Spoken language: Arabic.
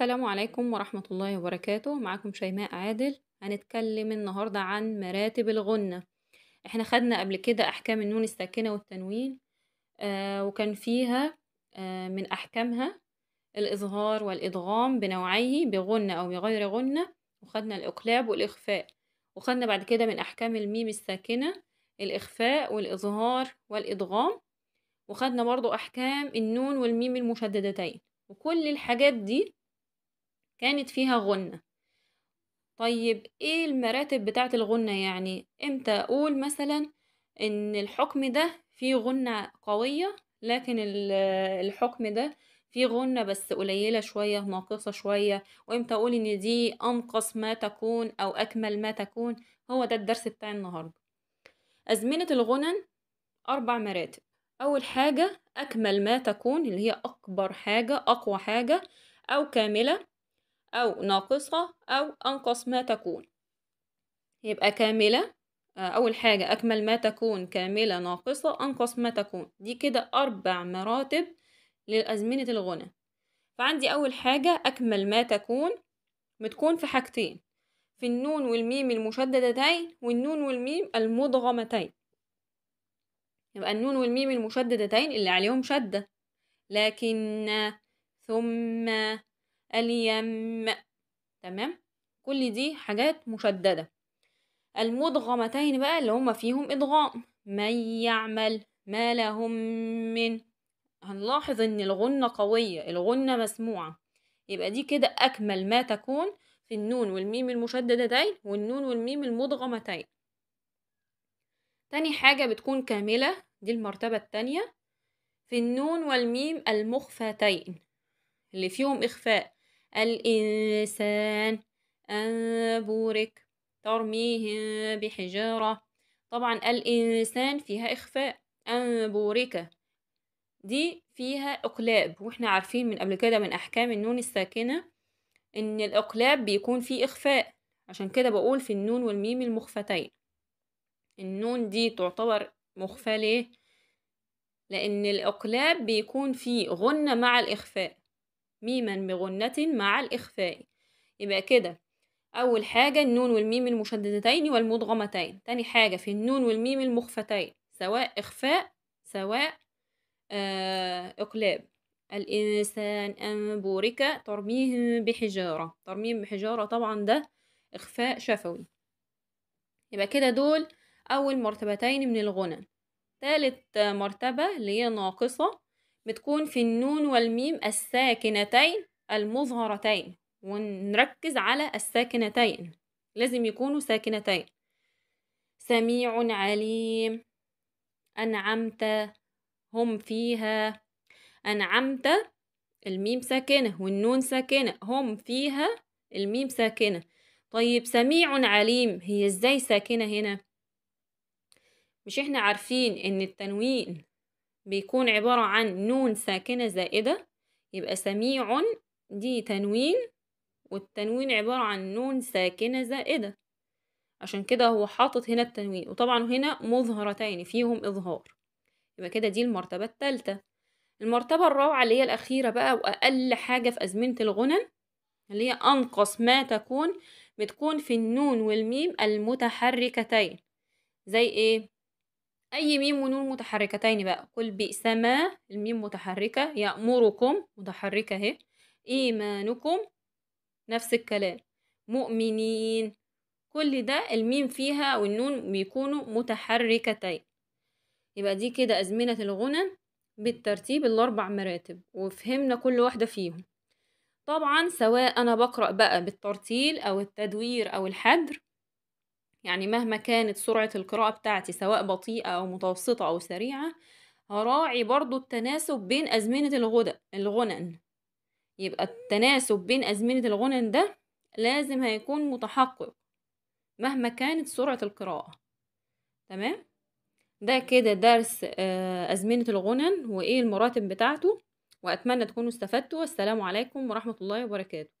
السلام عليكم ورحمة الله وبركاته معكم شيماء عادل هنتكلم النهاردة عن مراتب الغنة احنا خدنا قبل كده أحكام النون الساكنة والتنوين آه وكان فيها آه من أحكامها الإظهار والإدغام بنوعيه بغنة أو بغير غنة وخدنا الإقلاب والإخفاء وخدنا بعد كده من أحكام الميم الساكنة الإخفاء والإظهار والإدغام وخدنا برضو أحكام النون والميم المشددتين وكل الحاجات دي كانت فيها غنة طيب ايه المراتب بتاعة الغنة يعني امتى اقول مثلا ان الحكم ده فيه غنة قوية لكن الحكم ده فيه غنة بس قليلة شوية ناقصة شوية وامتى اقول ان دي انقص ما تكون او اكمل ما تكون هو ده الدرس بتاع النهاردة أزمنة الغنن أربع مراتب أول حاجة أكمل ما تكون اللي هي أكبر حاجة أقوى حاجة أو كاملة أو ناقصة أو أنقص ما تكون يبقى كاملة آه، أول حاجة أكمل ما تكون كاملة ناقصة أنقص ما تكون دي كده أربع مراتب للأزمنة الغنى فعندي أول حاجة أكمل ما تكون بتكون في حاجتين في النون والميم المشددتين والنون والميم المضغمتين يبقى النون والميم المشددتين اللي عليهم شدة لكن ثم اليم تمام كل دي حاجات مشددة المدغمتين بقى اللي هما فيهم إدغام من يعمل ما لهم من هنلاحظ إن الغنة قوية الغنة مسموعة يبقى دي كده أكمل ما تكون في النون والميم المشددتين والنون والميم المدغمتين تاني حاجة بتكون كاملة دي المرتبة التانية في النون والميم المخفتين اللي فيهم إخفاء الإنسان أن بورك ترميهم بحجارة طبعا الإنسان فيها إخفاء أن بورك دي فيها أقلاب وإحنا عارفين من قبل كده من أحكام النون الساكنة إن الأقلاب بيكون فيه إخفاء عشان كده بقول في النون والميم المخفتين النون دي تعتبر مخفى ليه؟ لأن الأقلاب بيكون فيه غنة مع الإخفاء ميما بغنة مع الإخفاء يبقى كده أول حاجة النون والميم المشددتين والمدغمتين تاني حاجة في النون والميم المخفتين سواء إخفاء سواء آه إقلاب الإنسان أم بورك ترميهم بحجارة ترميهم بحجارة طبعا ده إخفاء شفوي يبقى كده دول أول مرتبتين من الغنى تالت مرتبة اللي هي ناقصة بتكون في النون والميم الساكنتين المظهرتين ونركز على الساكنتين لازم يكونوا ساكنتين سميع عليم أنعمت هم فيها أنعمت الميم ساكنة والنون ساكنة هم فيها الميم ساكنة طيب سميع عليم هي ازاي ساكنة هنا مش احنا عارفين ان التنوين بيكون عبارة عن نون ساكنة زائدة يبقى سميع دي تنوين والتنوين عبارة عن نون ساكنة زائدة عشان كده هو حاطط هنا التنوين وطبعا هنا مظهرتين فيهم إظهار يبقى كده دي المرتبة التالتة المرتبة الرابعة اللي هي الأخيرة بقى وأقل حاجة في أزمنة الغنن اللي هي أنقص ما تكون بتكون في النون والميم المتحركتين زي إيه؟ أي ميم ونون متحركتين بقى قل بئس ما الميم متحركة يأمركم متحركة أهي إيمانكم نفس الكلام مؤمنين كل ده الميم فيها والنون بيكونوا متحركتين يبقى دي كده أزمنة الغنى بالترتيب الأربع مراتب وفهمنا كل واحدة فيهم طبعا سواء أنا بقرأ بقى بالترتيل أو التدوير أو الحدر يعني مهما كانت سرعة القراءة بتاعتي سواء بطيئة أو متوسطة أو سريعة هراعي برضو التناسب بين أزمنة الغنن يبقى التناسب بين أزمنة الغنن ده لازم هيكون متحقق مهما كانت سرعة القراءة تمام ده كده درس آه، أزمنة الغنن وإيه المراتب بتاعته وأتمنى تكونوا استفدتوا والسلام عليكم ورحمة الله وبركاته